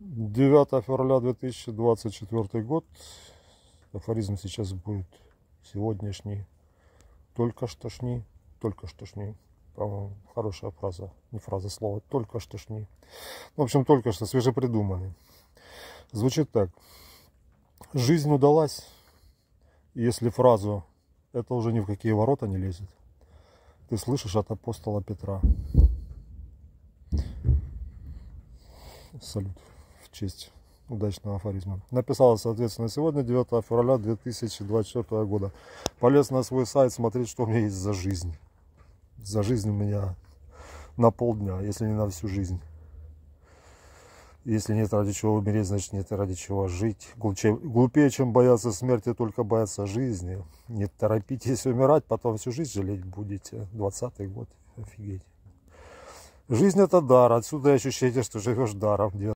9 февраля 2024 год. Афоризм сейчас будет сегодняшний. Только что шни, только что шни. По-моему, хорошая фраза. Не фраза, слово. Только что шни. В общем, только что, свежепридуманный. Звучит так. Жизнь удалась, если фразу «это уже ни в какие ворота не лезет» ты слышишь от апостола Петра. Салют честь удачного афоризма. Написала, соответственно, сегодня, 9 февраля 2024 года. Полез на свой сайт смотреть, что у меня есть за жизнь. За жизнь у меня на полдня, если не на всю жизнь. Если нет ради чего умереть, значит нет ради чего жить. Глупее, глупее, чем бояться смерти, только бояться жизни. Не торопитесь умирать, потом всю жизнь жалеть будете. 20 год, офигеть. Жизнь это дар, отсюда ощущение, что живешь даром.